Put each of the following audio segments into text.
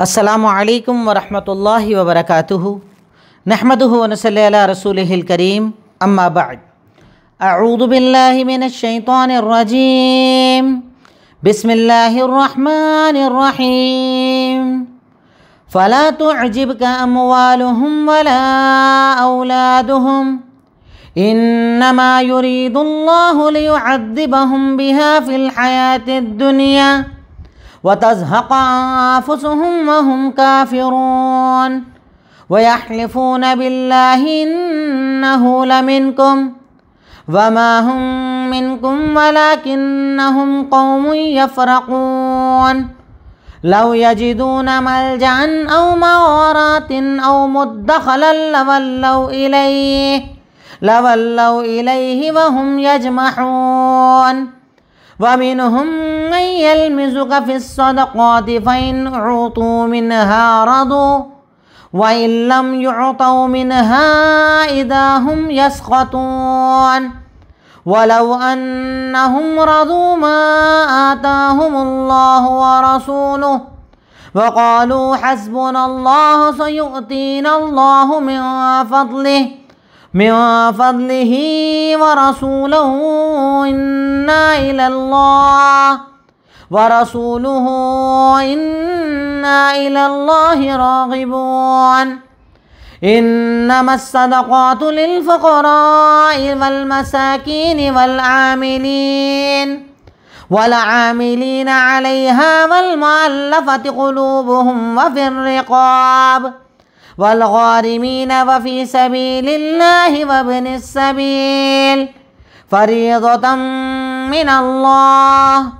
السلام عليكم ورحمة الله وبركاته نحمده ونصلي على رسوله الكريم أما بعد أعوذ بالله من الشيطان الرجيم بسم الله الرحمن الرحيم فلا تعجبك أموالهم ولا أولادهم إنما يريد الله ليعذبهم بها في الحياة الدنيا وتزهق أنفسهم وهم كافرون ويحلفون بالله إنه لمنكم وما هم منكم ولكنهم قوم يفرقون لو يجدون ملجأ أو مغارات أو مدخلا لولوا إليه لولوا إليه وهم يجمحون ومنهم من يلمزك في الصدقات فإن أعطوا منها رضوا وإن لم يعطوا منها إذا هم يسخطون ولو أنهم رضوا ما آتاهم الله ورسوله وقالوا حسبنا الله سيؤتينا الله من فضله من فضله ورسوله إنا إلى الله ورسوله إنا إلى الله راغبون إنما الصدقات للفقراء والمساكين والعاملين والعاملين عليها والمؤلفة قلوبهم وفي الرقاب والغارمين وفي سبيل الله وابن السبيل فريضة من الله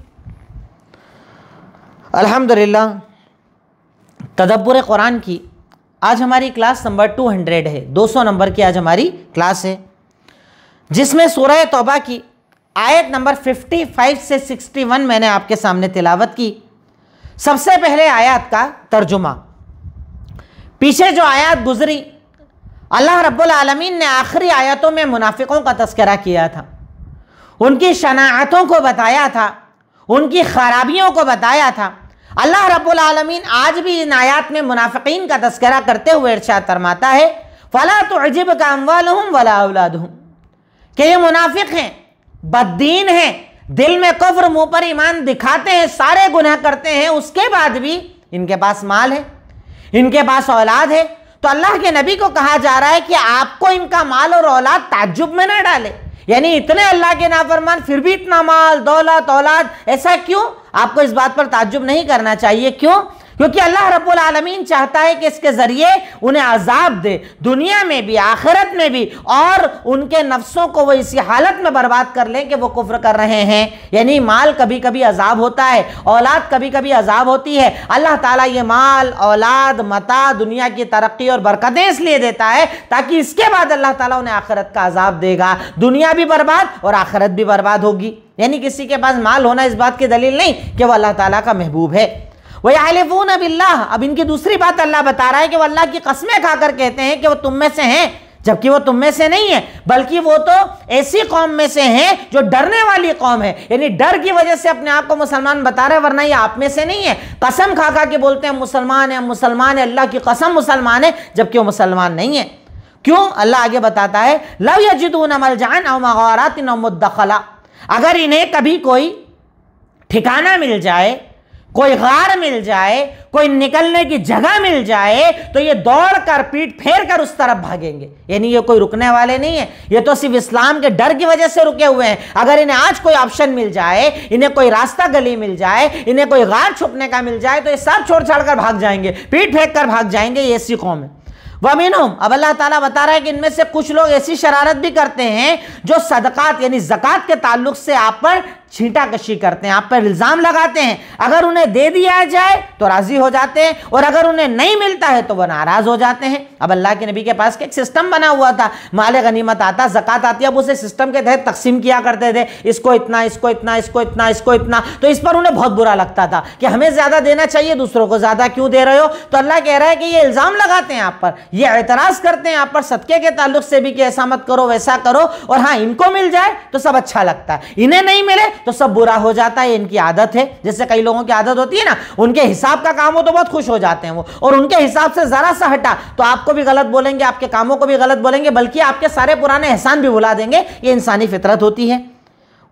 अल्हम्दुलिल्लाह तदब्बर कुरान की आज हमारी क्लास नंबर 200 है 200 नंबर की आज हमारी क्लास है जिसमें सूरह तौबा की आयत नंबर 55 से 61 मैंने आपके सामने तिलावत की सबसे पहले आयत का तर्जुमा पीछे जो आयत गुजरी अल्लाह रब्बुल आलमीन ने आखिरी आयतों में मुनाफिकों का तस्करा किया था उनकी शनातों को बताया था उनकी खराबियों को बताया था अल्लाह रब्बुल आलमीन आज भी इन आयात में मुनाफिकीन का तस्करा करते हुए इर्शाद फरमाता है फ़ला तो अजीब का अमवाल हूँ वला औलाद हूँ कि ये मुनाफिक हैं बददीन हैं दिल में कफ्र मुंह पर ईमान दिखाते हैं सारे गुनाह करते हैं उसके बाद भी इनके पास माल है इनके पास औलाद है तो अल्लाह के नबी को कहा जा रहा है कि आपको इनका माल और औलाद ताज्जुब में ना डाले यानी इतने अल्लाह के नाफरमान फिर भी इतना माल दौलत औलाद ऐसा क्यों आपको इस बात पर ताज्जुब नहीं करना चाहिए क्यों क्योंकि अल्लाह रब्बुल आलमीन चाहता है कि इसके ज़रिए उन्हें अजाब दे दुनिया में भी आखिरत में भी और उनके नफ्सों को वो इसी हालत में बर्बाद कर लें कि वो कुफ्र कर रहे हैं यानी माल कभी कभी अजाब होता है औलाद कभी कभी अजाब होती है अल्लाह ताला ये माल औलाद मता दुनिया की तरक्की और बरकतें इसलिए देता है ताकि इसके बाद अल्लाह ताला उन्हें आखिरत का अजाब देगा दुनिया भी बर्बाद और आखिरत भी बर्बाद होगी यानी किसी के पास माल होना इस बात की दलील नहीं कि वह अल्लाह ताला का महबूब है वयालफून बिल्लाह अब इनकी दूसरी बात अल्लाह बता रहा है कि वह अल्लाह की कस्में खाकर कहते हैं कि वो तुम में से हैं जबकि वो तुम में से नहीं है बल्कि वो तो ऐसी कौम में से हैं जो डरने वाली कौम है यानी डर की वजह से अपने आप को मुसलमान बता रहे वरना ये आप में से नहीं है कसम खा खा के बोलते हैं मुसलमान है मुसलमान है अल्लाह की कसम मुसलमान है जबकि वो मुसलमान नहीं है क्यों अल्लाह आगे बताता है लव यजिदून अमल जान अवरात नमदखला अगर इन्हें कभी कोई ठिकाना मिल जाए कोई गार मिल जाए कोई निकलने की जगह मिल जाए तो ये दौड़ कर पीट फेर कर उस तरफ भागेंगे यानी ये कोई रुकने वाले नहीं है ये तो सिर्फ इस्लाम के डर की वजह से रुके हुए हैं अगर इन्हें आज कोई ऑप्शन मिल जाए इन्हें कोई रास्ता गली मिल जाए इन्हें कोई गार छुपने का मिल जाए तो ये सब छोड़ छाड़ कर भाग जाएंगे पीट फेंक कर भाग जाएंगे ये ऐसी कौम है वमीन अब अल्लाह ताला बता रहा है कि इनमें से कुछ लोग ऐसी शरारत भी करते हैं जो सदकात यानी जक़ात के ताल्लुक से आप पर छींटाकशी करते हैं आप पर इल्ज़ाम लगाते हैं अगर उन्हें दे दिया जाए तो राज़ी हो जाते हैं और अगर उन्हें नहीं मिलता है तो वह नाराज़ हो जाते हैं अब अल्लाह के नबी के पास एक सिस्टम बना हुआ था माल गनीमत आता ज़क़़त आती अब उसे सिस्टम के तहत तकसीम किया करते थे इसको इतना इसको इतना इसको इतना इसको इतना तो इस पर उन्हें बहुत बुरा लगता था कि हमें ज़्यादा देना चाहिए दूसरों को ज़्यादा क्यों दे रहे हो तो अल्लाह कह रहा है कि ये इल्ज़ाम लगाते हैं आप पर यह एतराज़ करते हैं आप पर सदक़े के ताल्लुक से भी कि ऐसा मत करो वैसा करो और हाँ इनको मिल जाए तो सब अच्छा लगता है इन्हें नहीं मिले तो सब बुरा हो जाता है इनकी आदत है जैसे कई लोगों की आदत होती है ना उनके हिसाब का काम हो तो बहुत खुश हो जाते हैं वो और उनके हिसाब से ज़रा सा हटा तो आपको भी गलत बोलेंगे आपके कामों को भी गलत बोलेंगे बल्कि आपके सारे पुराने एहसान भी बुला देंगे ये इंसानी फितरत होती है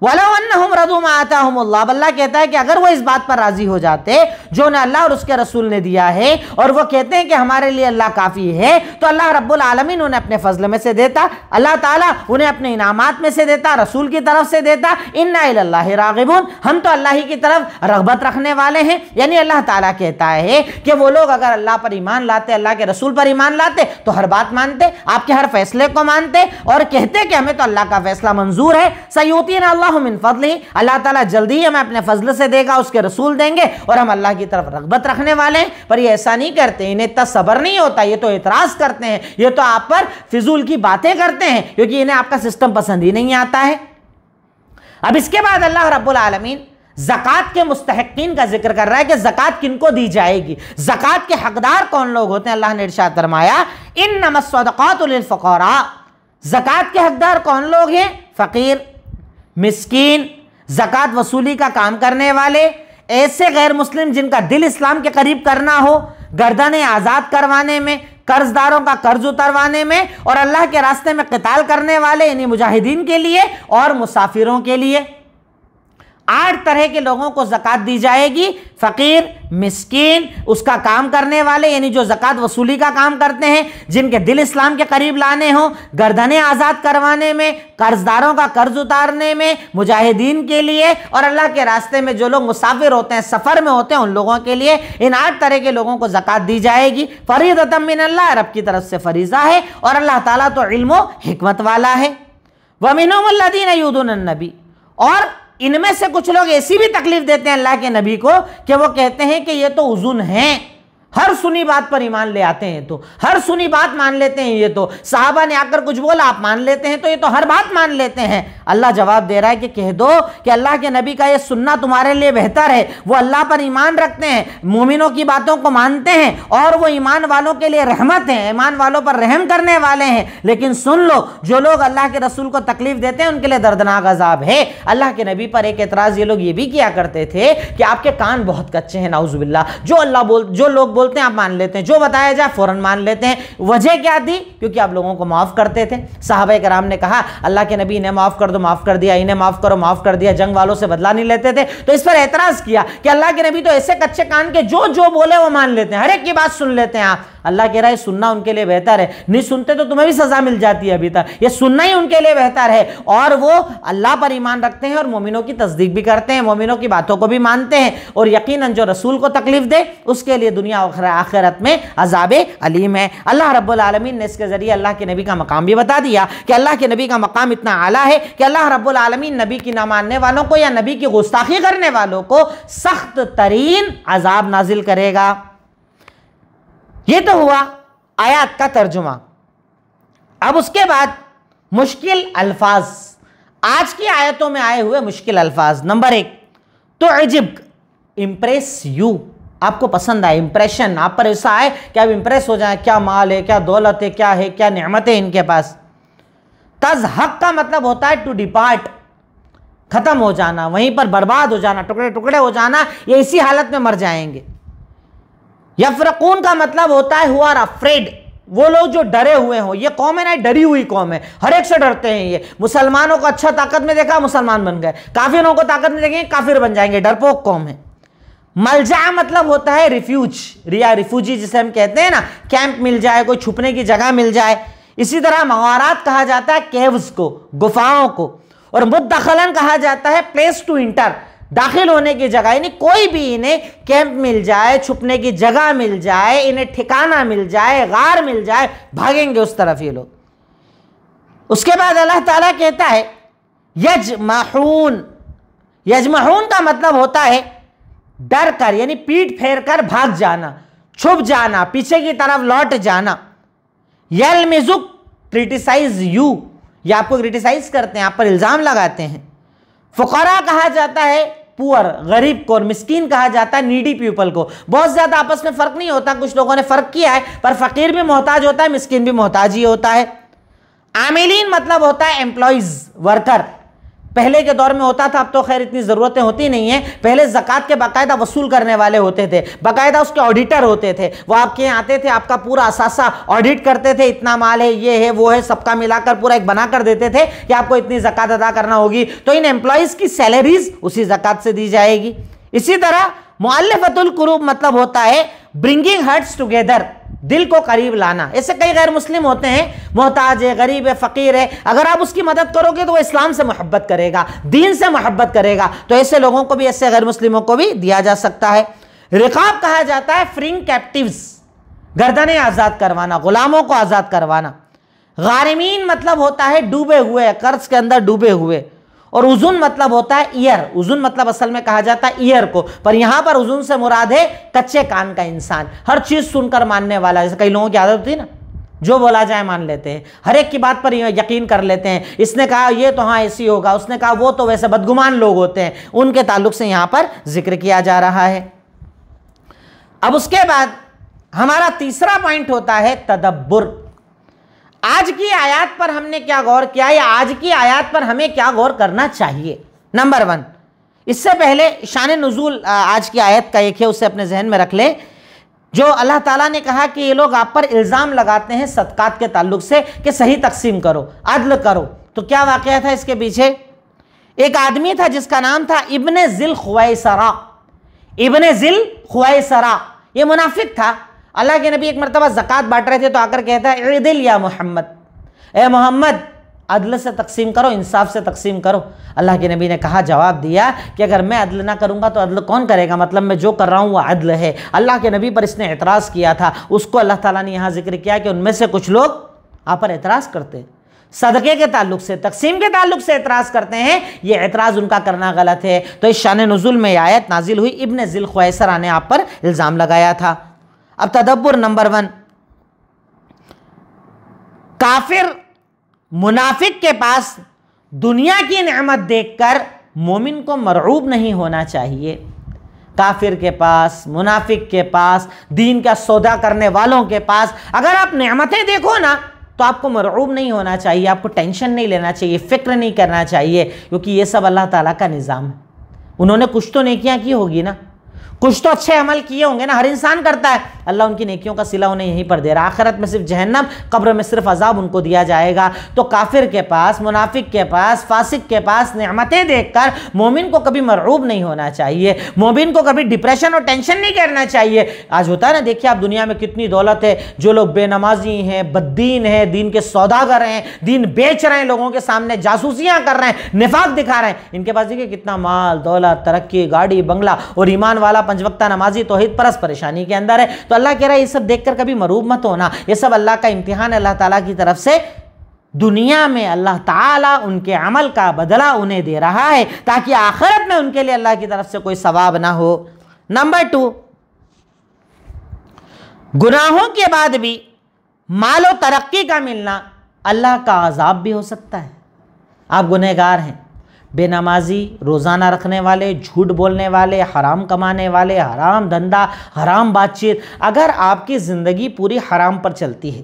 वलावन्नहुम अल्लाह कहता है कि अगर वो इस बात पर राजी हो जाते जो ना अल्लाह और उसके रसूल ने दिया है और वो कहते हैं कि हमारे लिए अल्लाह काफ़ी है तो अल्लाह रब्बुल आलमीन उन्हें अपने फजल में से देता अल्लाह ताला उन्हें अपने इनामात में से देता रसूल की तरफ से देता इन्ना रागिबून हम तो अल्लाह ही की तरफ रगबत रखने वाले हैं यानी अल्लाह ताला कहता है कि वो लोग अगर अल्लाह पर ईमान लाते अल्लाह के रसूल पर ईमान लाते तो हर बात मानते आपके हर फैसले को मानते और कहते कि हमें तो अल्लाह का फैसला मंजूर है सयूतीन अल्लाह अल्लाह ताला जल्दी हमें अपने फजल से देगा उसके रसूल देंगे और हम अल्लाह की तरफ रगबत रखने वाले हैं पर ये ऐसा नहीं करते इन्हें इतना सबर नहीं होता ये तो एतराज़ करते हैं ये तो आप पर फिजूल की बातें करते हैं क्योंकि इन्हें आपका सिस्टम पसंद ही नहीं आता है अब इसके बाद अल्लाह रबालमीन जक़ात के मुस्तकिन का जिक्र कर रहा है कि जक़ात किन को दी जाएगी जक़ात के हकदार कौन लोग होते हैं अल्लाह ने इर्शाद फरमाया इन नमसदात फ़कौरा जक़ात के हकदार कौन लोग हैं फ़कीर मिस्किन ज़क़़त वसूली का काम करने वाले ऐसे गैर मुस्लिम जिनका दिल इस्लाम के करीब करना हो गर्दनें आज़ाद करवाने में कर्जदारों का कर्ज उतरवाने में और अल्लाह के रास्ते में कताल करने वाले इन्हीं मुजाहिदीन के लिए और मुसाफिरों के लिए आठ तरह के लोगों को ज़क़़त दी जाएगी फ़कीर मिस्कीन उसका काम करने वाले यानी जो जक़ात वसूली का काम करते हैं जिनके दिल इस्लाम के करीब लाने हों गर्दने आज़ाद करवाने में कर्जदारों का कर्ज उतारने में मुजाहिदीन के लिए और अल्लाह के रास्ते में जो लोग मुसाफिर होते हैं सफ़र में होते हैं उन लोगों के लिए इन आठ तरह के लोगों को जक़ात दी जाएगी फ़रीद तमिन अल्लाह की तरफ से फरीज़ा है और अल्लाह ताली तो इल्मत वाला है वमिनदीन यूदन नबी और इनमें से कुछ लोग ऐसी भी तकलीफ देते हैं अल्लाह के नबी को कि वो कहते हैं कि ये तो उजुन हैं हर सुनी बात पर ईमान ले आते हैं तो हर सुनी बात मान लेते हैं ये तो साहबा ने आकर कुछ बोला आप मान लेते हैं तो ये तो हर बात मान लेते हैं अल्लाह जवाब दे रहा है कि कह दो कि अल्लाह के नबी का ये सुनना तुम्हारे लिए बेहतर है वो अल्लाह पर ईमान रखते हैं मोमिनों की बातों को मानते हैं और वो ईमान वालों के लिए रहमत हैं ईमान वालों पर रहम करने वाले हैं लेकिन सुन लो जो लोग अल्लाह के रसूल को तकलीफ देते हैं उनके लिए दर्दनाक अजाब है अल्लाह के नबी पर एक एतराज़ ये लोग ये भी किया करते थे कि आपके कान बहुत कच्चे हैं नाउजुबिल्ला जो अल्लाह बोल जो लोग बोलते हैं आप मान लेते हैं जो बताया जाए फ़ौरन मान लेते हैं वजह क्या थी क्योंकि आप लोगों को माफ़ करते थे साहब कराम ने कहा अल्लाह के नबी इन्हें माफ़ कर दो माफ़ कर दिया इन्हें माफ़ करो माफ़ कर दिया जंग वालों से बदला नहीं लेते थे तो इस पर एतराज़ किया कि अल्लाह के नबी तो ऐसे कच्चे कान के जो जो बोले वो मान लेते हैं हर एक की बात सुन लेते हैं आप अल्लाह कह रहा है सुनना उनके लिए बेहतर है नहीं सुनते तो तुम्हें भी सज़ा मिल जाती है अभी तक ये सुनना ही उनके लिए बेहतर है और वो अल्लाह पर ईमान रखते हैं और मोमिनों की तस्दीक भी करते हैं मोमिनों की बातों को भी मानते हैं और यकीन जो रसूल को तकलीफ दे उसके लिए दुनिया आखिरत में अजाब अलीम है अल्लाह रब्लमिन ने इसके ज़रिए अल्लाह के नबी का मकाम भी बता दिया कि अल्लाह के नबी का मकाम इतना आला है कि अल्लाह रब्लमिन नबी की ना मानने वालों को या नबी की गुस्ताखी करने वालों को सख्त तरीन अजाब नाजिल करेगा ये तो हुआ आयात का तर्जुमा अब उसके बाद मुश्किल अल्फाज आज की आयतों में आए हुए मुश्किल अल्फाज नंबर एक तो अजिब इंप्रेस यू आपको पसंद आए इंप्रेशन आप पर ऐसा आए कि आप इंप्रेस हो जाए क्या माल है क्या दौलत है क्या है क्या है इनके पास तज हक का मतलब होता है टू डिपार्ट ख़त्म हो जाना वहीं पर बर्बाद हो जाना टुकड़े टुकड़े हो जाना ये इसी हालत में मर जाएंगे यफरकून का मतलब होता है हुआ अफ्रेड वो लोग जो डरे हुए हों ये कौम है ना डरी हुई कौम है हर एक से डरते हैं ये मुसलमानों को अच्छा ताकत में देखा मुसलमान बन गए काफिरों को ताकत में देखेंगे काफिर बन जाएंगे डरपोक कौम है मलजा मतलब होता है रिफ्यूज रिया रिफ्यूजी जिसे हम कहते हैं ना कैंप मिल जाए कोई छुपने की जगह मिल जाए इसी तरह महारात कहा जाता है केव्स को गुफाओं को और मुद्दखलन कहा जाता है प्लेस टू इंटर दाखिल होने की जगह यानी कोई भी इन्हें कैंप मिल जाए छुपने की जगह मिल जाए इन्हें ठिकाना मिल जाए गार मिल जाए भागेंगे उस तरफ ये लोग उसके बाद अल्लाह ताला कहता है यज माहून का मतलब होता है डर कर यानी पीठ फेर कर भाग जाना छुप जाना पीछे की तरफ लौट जाना यल मिजुक क्रिटिसाइज यू ये आपको क्रिटिसाइज करते हैं आप पर इल्ज़ाम लगाते हैं फकरा कहा जाता है पुअर गरीब को और मिस्किन कहा जाता है नीडी पीपल को बहुत ज़्यादा आपस में फ़र्क नहीं होता कुछ लोगों ने फ़र्क किया है पर फ़कीर भी मोहताज होता है मिस्किन भी मोहताज ही होता है आमिलीन मतलब होता है एम्प्लॉयज़ वर्कर पहले के दौर में होता था अब तो खैर इतनी ज़रूरतें होती नहीं है पहले ज़क़़त के बाकायदा वसूल करने वाले होते थे बाकायदा उसके ऑडिटर होते थे वो आपके यहाँ आते थे आपका पूरा असासा ऑडिट करते थे इतना माल है ये है वो है सबका मिलाकर पूरा एक बना कर देते थे कि आपको इतनी ज़क़़त अदा करना होगी तो इन एम्प्लॉयज़ की सैलरीज उसी ज़क़़त से दी जाएगी इसी तरह मुआलफतुल मतलब होता है ब्रिंगिंग हर्ट्स टुगेदर दिल को करीब लाना ऐसे कई गैर मुस्लिम होते हैं मोहताज है गरीब है फ़कीर है अगर आप उसकी मदद करोगे तो वो इस्लाम से मोहब्बत करेगा दीन से मोहब्बत करेगा तो ऐसे लोगों को भी ऐसे गैर मुस्लिमों को भी दिया जा सकता है रिकाब कहा जाता है फ्रिंग कैप्टिव्स गर्दने आज़ाद करवाना ग़ुलामों को आज़ाद करवाना गारमीन मतलब होता है डूबे हुए कर्ज के अंदर डूबे हुए और उजुन मतलब होता है ईयर उजुन मतलब असल में कहा जाता है ईयर को पर यहां पर उजुन से मुराद है कच्चे कान का इंसान हर चीज सुनकर मानने वाला जैसे कई लोगों की आदत होती है ना जो बोला जाए मान लेते हैं हर एक की बात पर यकीन कर लेते हैं इसने कहा ये तो हाँ ऐसी होगा उसने कहा वो तो वैसे बदगुमान लोग होते हैं उनके ताल्लुक से यहां पर जिक्र किया जा रहा है अब उसके बाद हमारा तीसरा पॉइंट होता है तदब्बुर की आयात पर हमने क्या गौर किया या आज की आयात पर हमें क्या गौर करना चाहिए नंबर वन इससे पहले शान नजूल आज की आयत का एक है उसे अपने जहन में रख लें जो अल्लाह ताला ने कहा कि ये लोग आप पर इल्ज़ाम लगाते हैं सदक़ात के ताल्लुक से कि सही तकसीम करो अदल करो तो क्या वाक़ था इसके पीछे एक आदमी था जिसका नाम था इबन ज़िल खुआसरा इबन ज़िल खुआसरा ये मुनाफिक था अल्लाह के नबी एक मरतबा ज़क़़त बांट रहे थे तो आकर कहता है दिल या मोहम्मद ए मोहम्मद अदल से तकसीम करो इंसाफ से तकसीम करो अल्लाह के नबी ने कहा जवाब दिया कि अगर मैं अदल ना करूँगा तो अदल कौन करेगा मतलब मैं जो कर रहा हूँ वह अदल है अल्लाह के नबी पर इसने एतराज़ किया था उसको अल्लाह ताला ने यहाँ जिक्र किया कि उनमें से कुछ लोग आप पर एतराज़ करते सदक़े के ताल्लुक से तकसीम के ताल्लुक से एतराज़ करते हैं ये एतराज़ उनका करना गलत है तो इस शान नज़ुल में आयत नाजिल हुई इबन ज़िल ख्वैसरा ने आप पर इल्ज़ाम लगाया था अब तदब्बर नंबर वन काफिर मुनाफिक के पास दुनिया की नमत देखकर मोमिन को मरूब नहीं होना चाहिए काफिर के पास मुनाफिक के पास दीन का सौदा करने वालों के पास अगर आप नमतें देखो ना तो आपको मरूब नहीं होना चाहिए आपको टेंशन नहीं लेना चाहिए फ़िक्र नहीं करना चाहिए क्योंकि ये सब अल्लाह ताला का निज़ाम है उन्होंने कुछ तो नेकियां की होगी ना कुछ तो अच्छे अमल किए होंगे ना हर इंसान करता है अल्लाह उनकी नेकियों का सिला उन्हें यहीं पर दे रहा आखिरत में सिर्फ जहन्नम कब्र में सिर्फ अजाब उनको दिया जाएगा तो काफिर के पास मुनाफिक के पास फासिक के पास नमतें देखकर मोमिन को कभी मरूब नहीं होना चाहिए मोमिन को कभी डिप्रेशन और टेंशन नहीं करना चाहिए आज होता है ना देखिए आप दुनिया में कितनी दौलत है जो लोग बेनमाजी हैं बद्दीन हैं दीन के सौदागर हैं दीन बेच रहे हैं लोगों के सामने जासूसियाँ कर रहे हैं निफाक दिखा रहे हैं इनके पास देखिए कितना माल दौलत तरक्की गाड़ी बंगला और ईमान वाला पंचवक्ता नमाजी तोहद परस परेशानी के अंदर है तो अल्लाह कह रहा है ये सब देखकर कभी मरूब मत होना ये सब अल्लाह का इम्तिहान अल्लाह ताला की तरफ से दुनिया में अल्लाह ताला उनके अमल का बदला उन्हें दे रहा है ताकि आखिरत में उनके लिए अल्लाह की तरफ से कोई सवाब ना हो नंबर टू गुनाहों के बाद भी मालो तरक्की का मिलना अल्लाह का आज़ाब भी हो सकता है आप गुनहगार हैं बेनमाजी रोज़ाना रखने वाले झूठ बोलने वाले हराम कमाने वाले हराम धंधा हराम बातचीत अगर आपकी ज़िंदगी पूरी हराम पर चलती है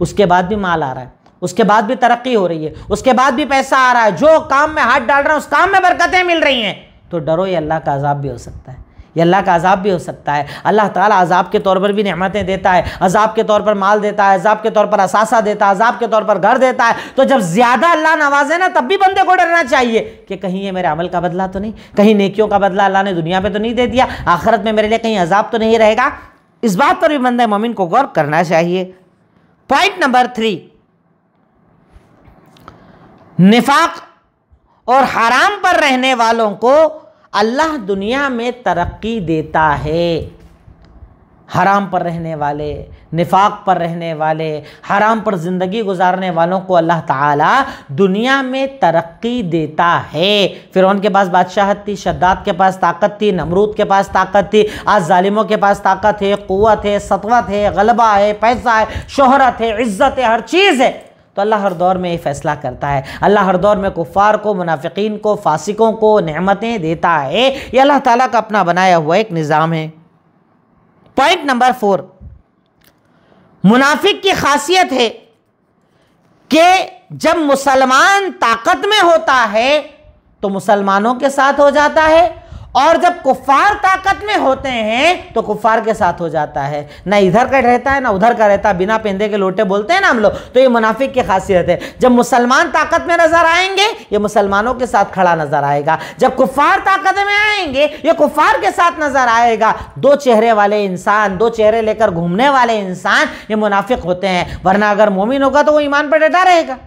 उसके बाद भी माल आ रहा है उसके बाद भी तरक्की हो रही है उसके बाद भी पैसा आ रहा है जो काम में हाथ डाल रहा है उस काम में बरकतें मिल रही हैं तो डरो ये अल्लाह का अजाब भी हो सकता है ये अल्लाह का अजाब भी हो सकता है अल्लाह ताला अजाब के तौर पर भी नहमतें देता है अजाब के तौर पर माल देता है अजाब के तौर पर असासा देता है अजाब के तौर पर घर देता है तो जब ज़्यादा अल्लाह नवाजे ना तब भी बंदे को डरना चाहिए कि कहीं ये मेरे अमल का बदला तो नहीं कहीं नेकियों का बदला अल्लाह ने दुनिया पर तो नहीं दे दिया आखिरत में मेरे लिए कहीं अजाब तो नहीं रहेगा इस बात पर भी बंदे मोमिन को गौर करना चाहिए पॉइंट नंबर थ्री निफाक और हराम पर रहने वालों को अल्लाह दुनिया में तरक्की देता है हराम पर रहने वाले निफाक पर रहने वाले हराम पर ज़िंदगी गुजारने वालों को अल्लाह ताला दुनिया में तरक्की देता है फिर उनके पास बादशाहत थी शद्दात के पास ताकत थी नमरूद के पास ताकत थी आज ालिमों के पास ताकत है क़वत है सतवत है गलबा है पैसा है शोहरत है इज़्ज़त है हर चीज़ है तो अल्लाह हर दौर में ये फ़ैसला करता है अल्लाह हर दौर में कुफ़ार को मुनाफिकीन को फासिकों को नहमतें देता है ये अल्लाह ताला का अपना बनाया हुआ एक निज़ाम है पॉइंट नंबर फोर मुनाफिक की खासियत है कि जब मुसलमान ताकत में होता है तो मुसलमानों के साथ हो जाता है और जब कुफार ताकत में होते हैं तो कुफार के साथ हो जाता है ना इधर का रहता है ना उधर का रहता है बिना पेंदे के लोटे बोलते हैं ना हम लोग तो ये मुनाफिक की खासियत है जब मुसलमान ताकत में नजर आएंगे ये मुसलमानों के साथ खड़ा नजर आएगा जब कुफार ताकत में आएंगे ये कुफार के साथ नजर आएगा दो चेहरे वाले इंसान दो चेहरे लेकर घूमने वाले इंसान ये मुनाफिक होते हैं वरना अगर मोमिन होगा तो वो ईमान पर डटा रहेगा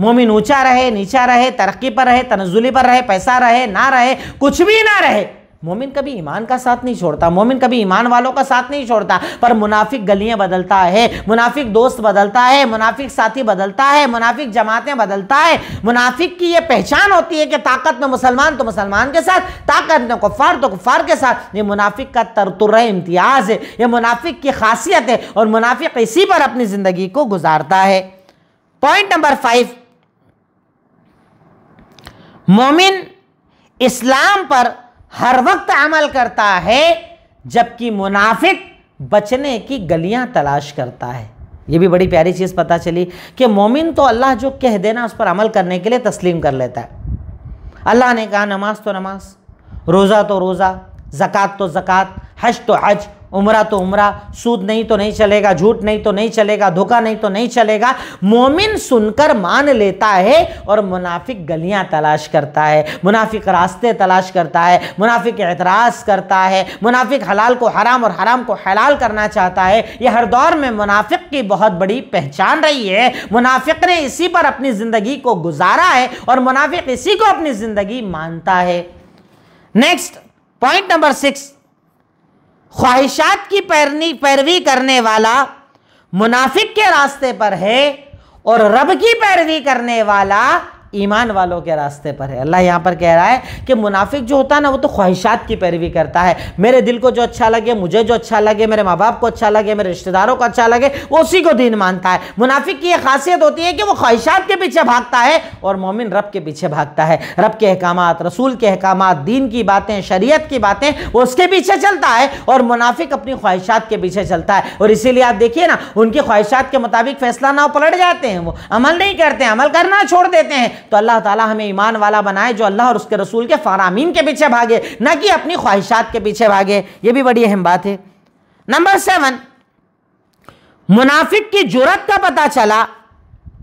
मोमिन ऊंचा रहे नीचा रहे तरक्की पर रहे तनजुली पर रहे पैसा रहे ना रहे कुछ भी ना रहे मोमिन कभी ईमान का साथ नहीं छोड़ता मोमिन कभी ईमान वालों का साथ नहीं छोड़ता पर मुनाफिक गलियां बदलता है मुनाफिक दोस्त बदलता है मुनाफिक साथी बदलता है मुनाफिक जमातें बदलता है मुनाफिक की ये पहचान होती है कि ताकत में मुसलमान तो मुसलमान के साथ ताकत में कुफार तो कुफार के साथ ये मुनाफिक का तरतुर इम्तियाज़ है ये मुनाफिक की खासियत है और मुनाफिक इसी पर अपनी ज़िंदगी को गुजारता है पॉइंट नंबर फाइव मोमिन इस्लाम पर हर वक्त अमल करता है जबकि मुनाफिक बचने की गलियां तलाश करता है ये भी बड़ी प्यारी चीज़ पता चली कि मोमिन तो अल्लाह जो कह देना उस पर अमल करने के लिए तस्लीम कर लेता है अल्लाह ने कहा नमाज तो नमाज रोज़ा तो रोज़ा ज़क़़त तो ज़क़़त हज तो हज उमरा तो उमरा सूद नहीं तो नहीं चलेगा झूठ नहीं तो नहीं चलेगा धोखा नहीं तो नहीं चलेगा मोमिन सुनकर मान लेता है और मुनाफिक गलियां तलाश करता है मुनाफिक रास्ते तलाश करता है मुनाफिक एतराज़ करता है मुनाफिक हलाल को हराम और हराम को हलाल करना चाहता है यह हर दौर में मुनाफिक की बहुत बड़ी पहचान रही है मुनाफिक ने इसी पर अपनी ज़िंदगी को गुजारा है और मुनाफिक इसी को अपनी ज़िंदगी मानता है नेक्स्ट पॉइंट नंबर सिक्स ख्वाहिशात की पैरनी पैरवी करने वाला मुनाफिक के रास्ते पर है और रब की पैरवी करने वाला ईमान वालों के रास्ते पर है अल्लाह यहाँ पर कह रहा है कि मुनाफिक जो होता है ना वो तो ख्वाहिशात की पैरवी करता है मेरे दिल को जो अच्छा लगे मुझे जो अच्छा लगे मेरे माँ बाप को अच्छा लगे मेरे रिश्तेदारों को अच्छा लगे वो उसी को दीन मानता है मुनाफिक की ये खासियत होती है कि वो ख्वाहिशात के पीछे भागता है और मोमिन रब के पीछे भागता है रब के अहकाम रसूल के अहकाम दीन की बातें शरीयत की बातें वो उसके पीछे चलता है और मुनाफिक अपनी ख्वाहिशात के पीछे चलता है और इसीलिए आप देखिए ना उनकी ख्वाहिशात के मुताबिक फैसला ना पलट जाते हैं वो अमल नहीं करते हैं अमल करना छोड़ देते हैं तो अल्लाह ताला हमें ईमान वाला बनाए जो अल्लाह और उसके रसूल के फरामीन के पीछे भागे ना कि अपनी ख्वाहिशात के पीछे भागे ये भी बड़ी अहम बात है नंबर सेवन मुनाफिक की जरूरत का पता चला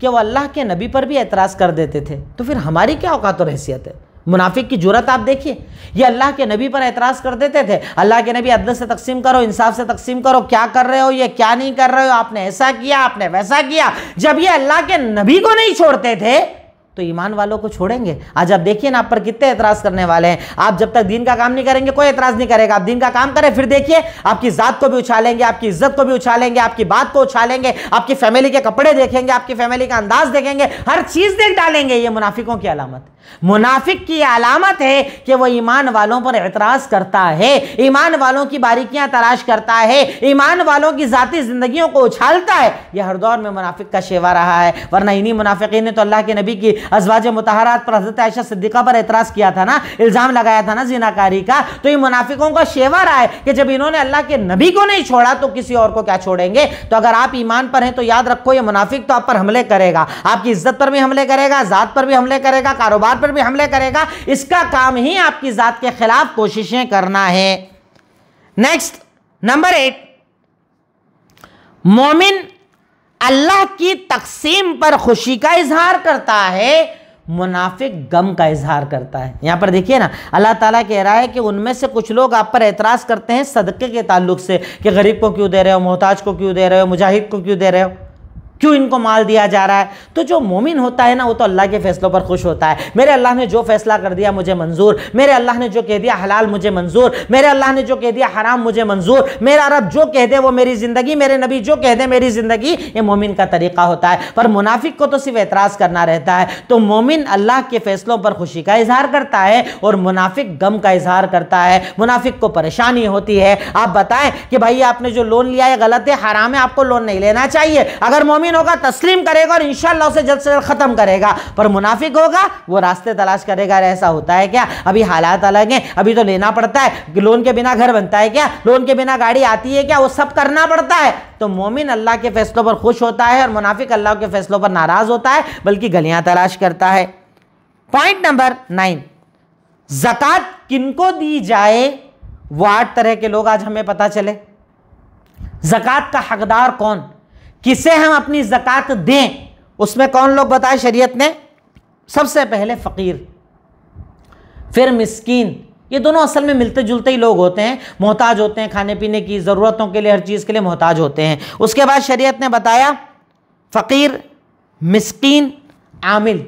कि वो अल्लाह के नबी पर भी एतराज़ कर देते थे तो फिर हमारी क्या औकात और हैसियत है मुनाफिक की जरूरत आप देखिए ये अल्लाह के नबी पर एतराज़ कर देते थे अल्लाह के नबी अदल से तकसीम करो इंसाफ से तकसीम करो क्या कर रहे हो ये क्या नहीं कर रहे हो आपने ऐसा किया आपने वैसा किया जब ये अल्लाह के नबी को नहीं छोड़ते थे तो ईमान वालों को छोड़ेंगे आज आप देखिए ना आप पर कितने एतराज़ करने वाले हैं आप जब तक दिन का काम नहीं करेंगे कोई ऐतराज़ नहीं करेगा आप दिन का काम करें फिर देखिए आपकी ज़ात को भी उछालेंगे आपकी इज्जत को भी उछालेंगे आपकी बात को उछालेंगे आपकी फैमिली के कपड़े देखेंगे आपकी फैमिली का अंदाज देखेंगे हर चीज़ देख डालेंगे ये मुनाफिकों की अलामत मुनाफिक की अलामत है कि वो ईमान वालों पर एतराज़ करता है ईमान वालों की बारीकियां तलाश करता है ईमान वालों की ज़ाती ज़िंदगियों को उछालता है यह हर दौर में मुनाफिक का शेवा रहा है वरना इन्हीं मुनाफिक ने तो अल्लाह के नबी की अजवाज मुतहरात पर हजरत आयशा सिद्दीका पर एतराज़ किया था ना इल्ज़ाम लगाया था ना जिनाकारी का तो ये मुनाफिकों का शेवा रहा है कि जब इन्होंने अल्लाह के नबी को नहीं छोड़ा तो किसी और को क्या छोड़ेंगे तो अगर आप ईमान पर हैं तो याद रखो ये मुनाफिक तो आप पर हमले करेगा आपकी इज्जत पर भी हमले करेगा ज़ात पर भी हमले करेगा कारोबार पर भी हमले करेगा इसका काम ही आपकी ज़ात के खिलाफ कोशिशें करना है नेक्स्ट नंबर एट मोमिन अल्लाह की तकसीम पर खुशी का इजहार करता है मुनाफिक गम का इजहार करता है यहाँ पर देखिए ना अल्लाह ताला कह रहा है कि उनमें से कुछ लोग आप पर एतराज़ करते हैं सदक़े के ताल्लुक से कि गरीब को क्यों दे रहे हो मोहताज को क्यों दे रहे हो मुजाहिद को क्यों दे रहे हो क्यों इनको माल दिया जा रहा है तो जो मोमिन होता है ना वो तो अल्लाह के फैसलों पर खुश होता है मेरे अल्लाह ने जो फैसला कर दिया मुझे मंजूर मेरे अल्लाह ने जो कह दिया हलाल मुझे मंजूर मेरे अल्लाह ने जो कह दिया हराम मुझे मंजूर मेरा रब जो कह दे वो मेरी ज़िंदगी मेरे नबी जो कह दे मेरी ज़िंदगी ये मोमिन का तरीका होता है पर मुनाफिक को तो सिर्फ एतराज़ करना रहता है तो मोमिन अल्लाह के फैसलों पर खुशी का इजहार करता है और मुनाफिक गम का इजहार करता है मुनाफिक को परेशानी होती है आप बताएं कि भाई आपने जो लोन लिया है गलत है हराम है आपको लोन नहीं लेना चाहिए अगर मोमिन मोमिन होगा तस्लीम करेगा और इंशाल्लाह उसे जल्द से जल्द ख़त्म करेगा पर मुनाफिक होगा वो रास्ते तलाश करेगा ऐसा होता है क्या अभी हालात अलग हैं अभी तो लेना पड़ता है लोन के बिना घर बनता है क्या लोन के बिना गाड़ी आती है क्या वो सब करना पड़ता है तो मोमिन अल्लाह के फैसलों पर खुश होता है और मुनाफिक अल्लाह के फैसलों पर नाराज़ होता है बल्कि गलियां तलाश करता है पॉइंट नंबर नाइन जक़ात किनको दी जाए वो आठ तरह के लोग आज हमें पता चले जक़ात का हकदार कौन किसे हम अपनी जक़ात दें उसमें कौन लोग बताए शरीयत ने सबसे पहले फ़कीर फिर मिस्कीन ये दोनों असल में मिलते जुलते ही लोग होते हैं मोहताज होते हैं खाने पीने की ज़रूरतों के लिए हर चीज़ के लिए मोहताज होते हैं उसके बाद शरीयत ने बताया फ़कीर मिस्कीन आमिल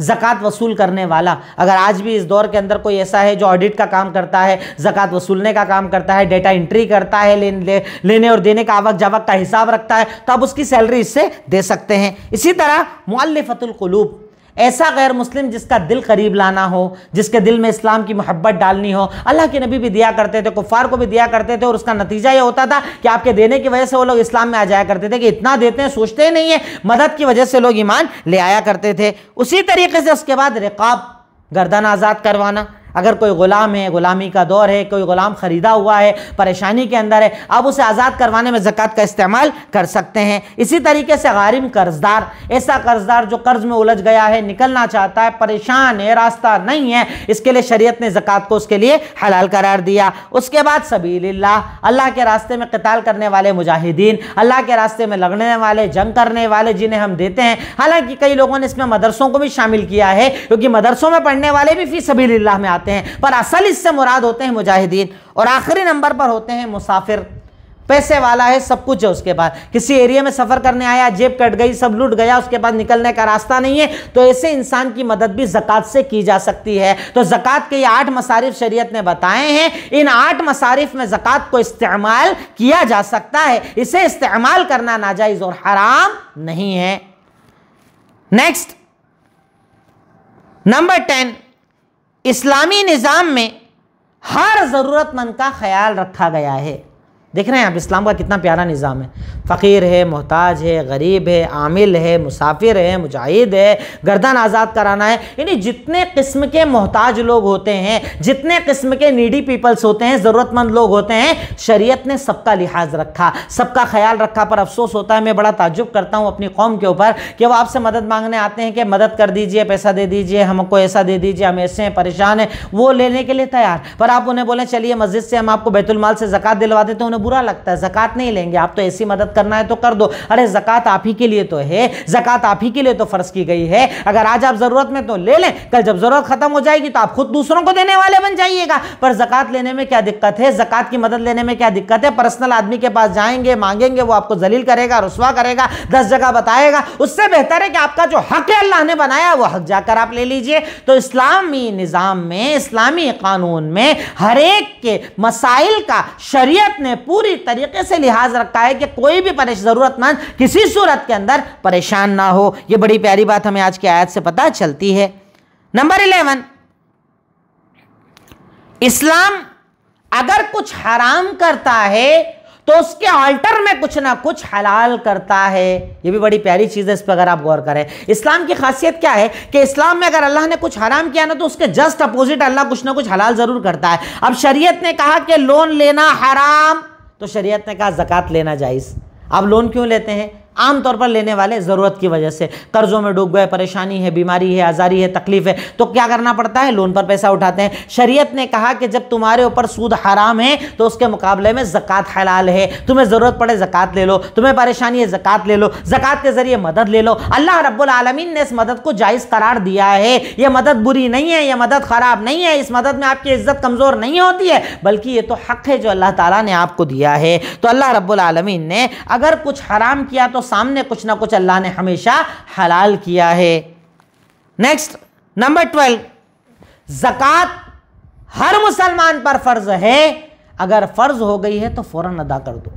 ज़क़़त वसूल करने वाला अगर आज भी इस दौर के अंदर कोई ऐसा है जो ऑडिट का काम करता है ज़क़़त वसूलने का काम करता है डेटा एंट्री करता है लेन ले, लेने और देने का आवक जावक का हिसाब रखता है तो आप उसकी सैलरी इससे दे सकते हैं इसी तरह मुअल्लफ़तुलकलूब ऐसा गैर मुस्लिम जिसका दिल करीब लाना हो जिसके दिल में इस्लाम की मोहब्बत डालनी हो अल्लाह के नबी भी दिया करते थे कुफ़ार को भी दिया करते थे और उसका नतीजा ये होता था कि आपके देने की वजह से वो लोग इस्लाम में आ जाया करते थे कि इतना देते हैं सोचते ही नहीं है मदद की वजह से लोग ईमान ले आया करते थे उसी तरीके से उसके बाद रिकाब गर्दन आज़ाद करवाना अगर कोई ग़ुलाम है ग़ुलामी का दौर है कोई ग़ुलाम ख़रीदा हुआ है परेशानी के अंदर है आप उसे आज़ाद करवाने में ज़क़़त का इस्तेमाल कर सकते हैं इसी तरीके से गारिम कर्जदार ऐसा कर्जदार जो कर्ज में उलझ गया है निकलना चाहता है परेशान है रास्ता नहीं है इसके लिए शरीयत ने ज़क़़त को उसके लिए हलाल करार दिया उसके बाद सबील्ला अल्लाह के रास्ते में कताल करने वाले मुजाहिदीन अल्लाह के रास्ते में लगने वाले जंग करने वाले जिन्हें हम देते हैं हालाँकि कई लोगों ने इसमें मदरसों को भी शामिल किया है क्योंकि मदरसों में पढ़ने वाले भी फ़ी सभी में आते आते हैं पर असल इससे मुराद होते हैं मुजाहिदीन और आखिरी नंबर पर होते हैं मुसाफिर पैसे वाला है सब कुछ है उसके पास किसी एरिया में सफ़र करने आया जेब कट गई सब लूट गया उसके बाद निकलने का रास्ता नहीं है तो ऐसे इंसान की मदद भी जक़ात से की जा सकती है तो जक़ात के ये आठ मसारिफ शरीयत ने बताए हैं इन आठ मसारिफ में जक़ात को इस्तेमाल किया जा सकता है इसे इस्तेमाल करना नाजायज़ और हराम नहीं है नेक्स्ट नंबर टेन इस्लामी निज़ाम में हर ज़रूरतमंद का ख्याल रखा गया है देख रहे हैं आप इस्लाम का कितना प्यारा निज़ाम है फ़कीर है मोहताज है गरीब है आमिल है मुसाफिर है मुजाहिद है गर्दन आज़ाद कराना है यानी जितने किस्म के मोहताज लोग होते हैं जितने किस्म के नीडी पीपल्स होते हैं ज़रूरतमंद लोग होते हैं शरीयत ने सबका लिहाज रखा सबका ख्याल रखा पर अफसोस होता है मैं बड़ा ताजुब करता हूँ अपनी कौम के ऊपर कि वो आपसे मदद मांगने आते हैं कि मदद कर दीजिए पैसा दे दीजिए हमको ऐसा दे दीजिए हम ऐसे हैं परेशान हैं वो लेने के लिए तैयार पर आप उन्हें बोलें चलिए मस्जिद से हम आपको बैतुलमाल से जक़ात दिलवा देते हैं तो उन्हें बुरा लगता है जक़ात नहीं लेंगे आप तो ऐसी मदद कर करना है तो कर दो अरे जक़ात आप ही के लिए तो है जक़ात आप ही के लिए तो फ़र्ज़ की गई है अगर आज आप ज़रूरत में तो ले लें कल जब ज़रूरत ख़त्म हो जाएगी तो आप खुद दूसरों को देने वाले बन जाइएगा पर ज़क़़त लेने में क्या दिक्कत है ज़क़़त की मदद लेने में क्या दिक्कत है पर्सनल आदमी के पास जाएंगे मांगेंगे वो आपको जलील करेगा रसवा करेगा दस जगह बताएगा उससे बेहतर है कि आपका जो हक है अल्लाह ने बनाया वो हक जाकर आप ले लीजिए तो इस्लामी निज़ाम में इस्लामी कानून में हर एक के मसाइल का शरीयत ने पूरी तरीके से लिहाज रखा है कि कोई भी भी ज़रूरतमंद किसी सूरत के अंदर परेशान ना हो यह बड़ी प्यारी बात हमें आज की आयत से पता चलती है नंबर इलेवन इस्लाम अगर कुछ हराम करता है तो उसके अल्टर में कुछ ना कुछ हलाल करता है ये भी बड़ी प्यारी चीज़ है इस पर अगर आप गौर करें इस्लाम की खासियत क्या है कि इस्लाम में अगर अल्लाह ने कुछ हराम किया ना तो उसके जस्ट अपोजिट अल्लाह कुछ ना कुछ हलाल ज़रूर करता है अब शरीयत ने कहा कि लोन लेना हराम तो शरीयत ने कहा ज़क़़त लेना जायज़ आप लोन क्यों लेते हैं आमतौर पर लेने वाले ज़रूरत की वजह से कर्जों में डूब गए परेशानी है बीमारी है आज़ारी है तकलीफ है तो क्या करना पड़ता है लोन पर पैसा उठाते हैं शरीयत ने कहा कि जब तुम्हारे ऊपर सूद हराम है तो उसके मुकाबले में ज़क़़त हलाल है तुम्हें ज़रूरत पड़े ज़क़ात ले लो तुम्हें परेशानी है जक़ात ले लो जक़ात के ज़रिए मदद ले लो अल्लाह रब्बुल आलमीन ने इस मदद को जायज़ करार दिया है यह मदद बुरी नहीं है यह मदद ख़राब नहीं है इस मदद में आपकी इज्जत कमज़ोर नहीं होती है बल्कि ये तो हक़ है जो अल्लाह ताला ने आपको दिया है तो अल्लाह रब्बुल आलमीन ने अगर कुछ हराम किया तो अपनों सामने कुछ ना कुछ अल्लाह ने हमेशा हलाल किया है नेक्स्ट नंबर ट्वेल्व ज़क़़त हर मुसलमान पर फ़र्ज़ है अगर फ़र्ज़ हो गई है तो फ़ौर अदा कर दो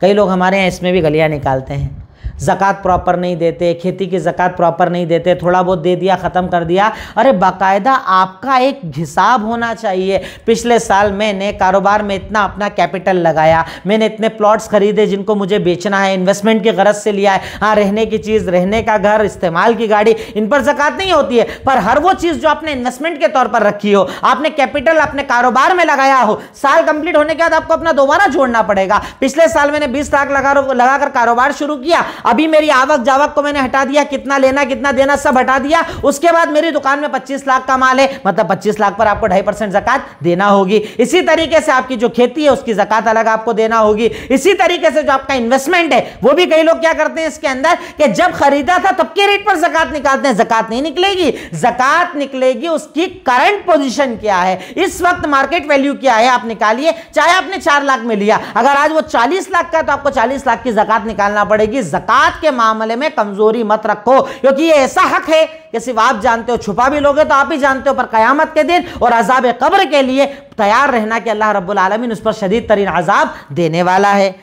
कई लोग हमारे यहाँ इसमें भी गलियाँ निकालते हैं ज़क़़त प्रॉपर नहीं देते खेती की ज़क़़त प्रॉपर नहीं देते थोड़ा बहुत दे दिया ख़त्म कर दिया अरे बाकायदा आपका एक हिसाब होना चाहिए पिछले साल मैंने कारोबार में इतना अपना कैपिटल लगाया मैंने इतने प्लॉट्स खरीदे जिनको मुझे बेचना है इन्वेस्टमेंट की गरज से लिया है हाँ रहने की चीज़ रहने का घर इस्तेमाल की गाड़ी इन पर ज़क़़त नहीं होती है पर हर वो चीज़ जो आपने इन्वेस्टमेंट के तौर पर रखी हो आपने कैपिटल अपने कारोबार में लगाया हो साल कंप्लीट होने के बाद आपको अपना दोबारा जोड़ना पड़ेगा पिछले साल मैंने बीस लाख लगा लगाकर कारोबार शुरू किया अभी मेरी आवक जावक को मैंने हटा दिया कितना लेना कितना देना सब हटा दिया उसके बाद मेरी दुकान में पच्चीस लाख का माल है मतलब पच्चीस लाख पर आपको ढाई परसेंट जक़त देना होगी इसी तरीके से आपकी जो खेती है उसकी जक़ात अलग आपको देना होगी इसी तरीके से जो आपका इन्वेस्टमेंट है वो भी कई लोग क्या करते हैं इसके अंदर कि जब खरीदा था तब के रेट पर जक़ात निकालते हैं जकत नहीं निकलेगी जक़ात निकलेगी उसकी करंट पोजीशन क्या है इस वक्त मार्केट वैल्यू क्या है आप निकालिए चाहे आपने चार लाख में लिया अगर आज वो चालीस लाख का तो आपको चालीस लाख की जकत निकालना पड़ेगी जक़ात ज़क़़त के मामले में कमज़ोरी मत रखो क्योंकि ये ऐसा हक है कि सिर्फ आप जानते हो छुपा भी लोगे तो आप ही जानते हो पर क़यामत के दिन और अजाब कब्र के लिए तैयार रहना कि अल्लाह रब्बुल आलमीन उस पर शदीद तरीन अजाब देने वाला है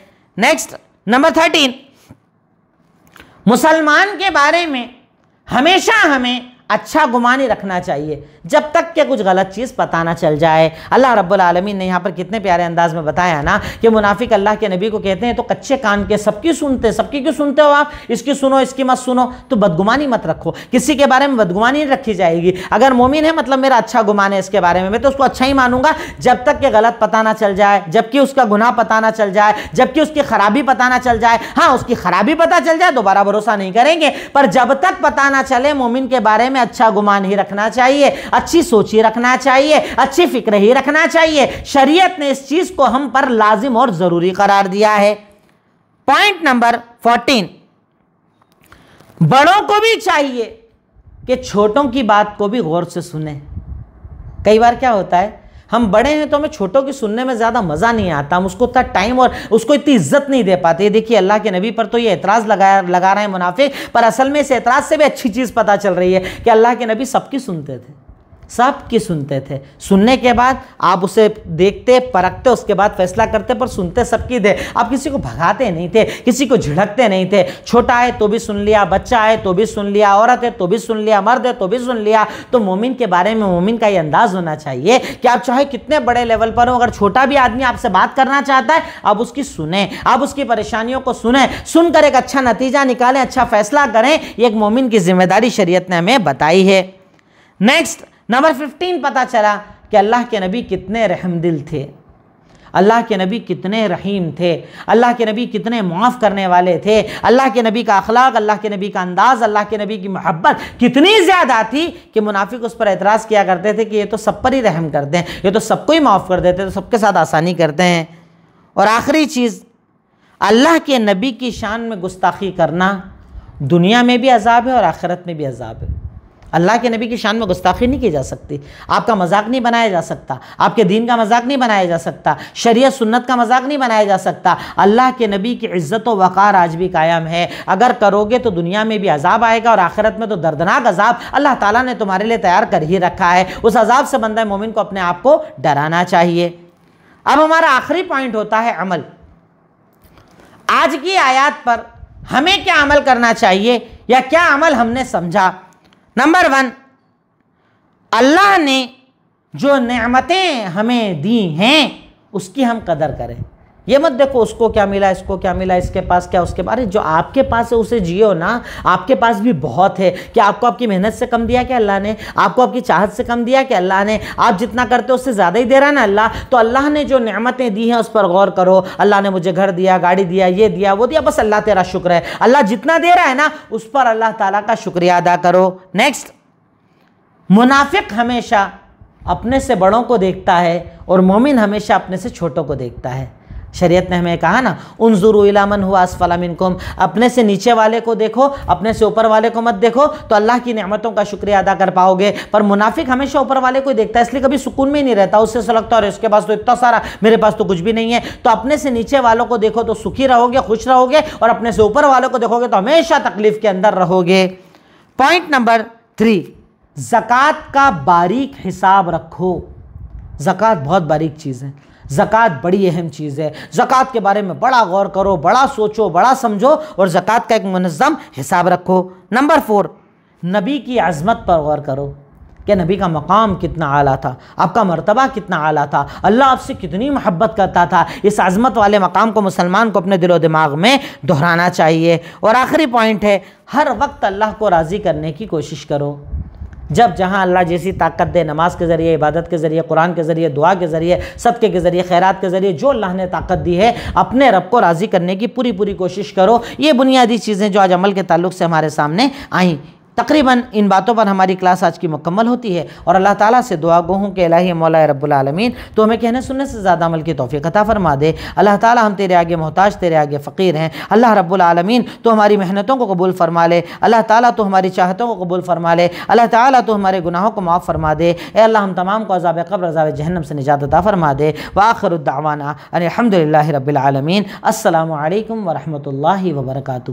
नेक्स्ट नंबर थर्टीन मुसलमान के बारे में हमेशा हमें अच्छा गुमान ही रखना चाहिए जब तक के कुछ गलत चीज़ पता ना चल जाए अल्लाह रब्बुल आलमीन ने यहाँ पर कितने प्यारे अंदाज में बताया ना कि मुनाफिक अल्लाह के नबी को कहते हैं तो कच्चे कान के सबकी सुनते सबकी क्यों सुनते हो आप इसकी सुनो इसकी मत सुनो तो बदगुमानी मत रखो किसी के बारे में बदगुमानी रखी जाएगी अगर मोमिन है मतलब मेरा अच्छा गुमान है इसके बारे में मैं तो उसको अच्छा ही मानूंगा जब तक के गलत पता ना चल जाए जबकि उसका गुनाह पता ना चल जाए जबकि उसकी खराबी पता ना चल जाए हाँ उसकी खराबी पता चल जाए दोबारा भरोसा नहीं करेंगे पर जब तक पता ना चले मोमिन के बारे में अच्छा गुमान ही रखना चाहिए अच्छी सोच ही रखना चाहिए अच्छी फिक्र ही रखना चाहिए शरीयत ने इस चीज़ को हम पर लाजिम और ज़रूरी करार दिया है पॉइंट नंबर फोर्टीन बड़ों को भी चाहिए कि छोटों की बात को भी गौर से सुने कई बार क्या होता है हम बड़े हैं तो हमें छोटों की सुनने में ज़्यादा मज़ा नहीं आता हम उसको इतना टाइम और उसको इतनी इज्जत नहीं दे पाते देखिए अल्लाह के नबी पर तो ये एतराज़ लगाया लगा रहे हैं मुनाफे पर असल में इस एतराज़ से भी अच्छी चीज़ पता चल रही है कि अल्लाह के नबी सबकी सुनते थे सब की सुनते थे सुनने के बाद आप उसे देखते परखते उसके बाद फैसला करते पर सुनते सबकी थे आप किसी को भगाते नहीं थे किसी को झिड़कते नहीं थे छोटा है तो भी सुन लिया बच्चा है तो भी सुन लिया औरत है तो भी सुन लिया मर्द है तो भी सुन लिया तो मोमिन के बारे में मोमिन का ये अंदाज होना चाहिए कि आप चाहे कितने बड़े लेवल पर हो अगर छोटा भी आदमी आपसे बात करना चाहता है आप उसकी सुने आप उसकी परेशानियों को सुने सुनकर एक अच्छा नतीजा निकालें अच्छा फैसला करें यह एक मोमिन की जिम्मेदारी शरीयत ने हमें बताई है नेक्स्ट नंबर फिफ्टीन पता चला कि अल्लाह के नबी कितने रहम दिल थे अल्लाह के नबी कितने रहीम थे अल्लाह के नबी कितने माफ़ करने वाले थे अल्लाह के नबी का अखलाक अल्लाह के नबी का अंदाज़ अल्लाह के नबी की मोहब्बत कितनी ज़्यादा थी कि मुनाफिक उस पर एतराज़ किया करते थे कि ये तो सब पर ही रहम करते हैं ये तो सबको ही माफ़ कर देते हैं तो सबके साथ आसानी करते हैं और आखिरी चीज़ अल्लाह के नबी की शान में गुस्ताखी करना दुनिया में भी अजाब है और आखिरत में भी अजाब है अल्लाह के नबी की शान में गुस्ताखी नहीं की जा सकती आपका मजाक नहीं बनाया जा सकता आपके दीन का मजाक नहीं बनाया जा सकता शरीय सुन्नत का मजाक नहीं बनाया जा सकता अल्लाह के नबी की इज्जत व वक़ार आज भी कायम है अगर करोगे तो दुनिया में भी अजाब आएगा और आखिरत में तो दर्दनाक अजाब अल्लाह ताला ने तुम्हारे लिए तैयार कर ही रखा है उस अजाब से बंदा मोमिन को अपने आप को डराना चाहिए अब हमारा आखिरी पॉइंट होता है अमल आज की आयात पर हमें क्या अमल करना चाहिए या क्या अमल हमने समझा नंबर वन अल्लाह ने जो नमतें हमें दी हैं उसकी हम कदर करें ये मत देखो उसको क्या मिला इसको क्या मिला इसके पास क्या उसके बारे अरे जो आपके पास है उसे जियो ना आपके पास भी बहुत है कि आपको आपकी मेहनत से कम दिया क्या अल्लाह ने आपको आपकी चाहत से कम दिया क्या अल्लाह ने आप जितना करते हो उससे ज़्यादा ही दे रहा है ना अल्लाह तो अल्लाह ने जो नेमतें दी हैं उस पर गौर करो अल्लाह ने मुझे घर दिया गाड़ी दिया ये दिया वो दिया बस अल्लाह तेरा शुक्र है अल्लाह जितना दे रहा है ना उस पर अल्लाह ताला का शुक्रिया अदा करो नेक्स्ट मुनाफिक हमेशा अपने से बड़ों को देखता है और मोमिन हमेशा अपने से छोटों को देखता है शरीयत ने हमें कहा ना उन ज़ुरुलामन हुआ असफलामिन कुम अपने से नीचे वाले को देखो अपने से ऊपर वाले को मत देखो तो अल्लाह की नेमतों का शुक्रिया अदा कर पाओगे पर मुनाफिक हमेशा ऊपर वाले को ही देखता है इसलिए कभी सुकून में ही नहीं रहता उससे ऐसा लगता है और इसके पास तो इतना सारा मेरे पास तो कुछ भी नहीं है तो अपने से नीचे वालों को देखो तो सुखी रहोगे खुश रहोगे और अपने से ऊपर वालों को देखोगे तो हमेशा तकलीफ के अंदर रहोगे पॉइंट नंबर थ्री जक़ात का बारीक हिसाब रखो जक़ात बहुत बारीक चीज़ है ज़क़़त बड़ी अहम चीज़ है ज़क़़त के बारे में बड़ा गौर करो बड़ा सोचो बड़ा समझो और ज़क़़त का एक मनज़म हिसाब रखो नंबर फोर नबी की आज़मत पर गौर करो कि नबी का मकाम कितना आला था आपका मर्तबा कितना आला था अल्लाह आपसे कितनी मोहब्बत करता था इस आज़मत वाले मकाम को मुसलमान को अपने दिलो दिमाग में दोहराना चाहिए और आखिरी पॉइंट है हर वक्त अल्लाह को राज़ी करने की कोशिश करो जब जहाँ अल्लाह जैसी ताकत दे नमाज के ज़रिए इबादत के ज़रिए कुरान के ज़रिए दुआ के ज़रिए सबके के ज़रिए खैरत के ज़रिए जो अल्लाह ने ताकत दी है अपने रब को राज़ी करने की पूरी पूरी कोशिश करो ये बुनियादी चीज़ें जो आज अमल के तल्ल से हमारे सामने आई तकरीबन इन बातों पर हमारी क्लास आज की मुकम्मल होती है और अल्लाह ताला से दुआ गो हूँ कि अलाही मौला रब्लमीन तो हमें कहने सुनने से ज़्यादा अमल की तोफ़ी कथा फरमा दे अल्लाह ताला हम तेरे आगे मोहताज तेरे आगे फ़कीर हैं अल्लाह रब्लमीन तो हमारी मेहनतों को कबूल फरमा ले अल्लाह ताली तो हमारी चाहतों को कबूल फरमा ले अल्लाह ताली तो हमारे गुनाहों को माफ़ फरमा दे अल्लाह हम तमाम को अजाब कब्र अजाब जहनम से निजात अता फरमा दे वाखरुद्दावाना अलहमदिल्ला रबालमीन असल वरहमल वर्का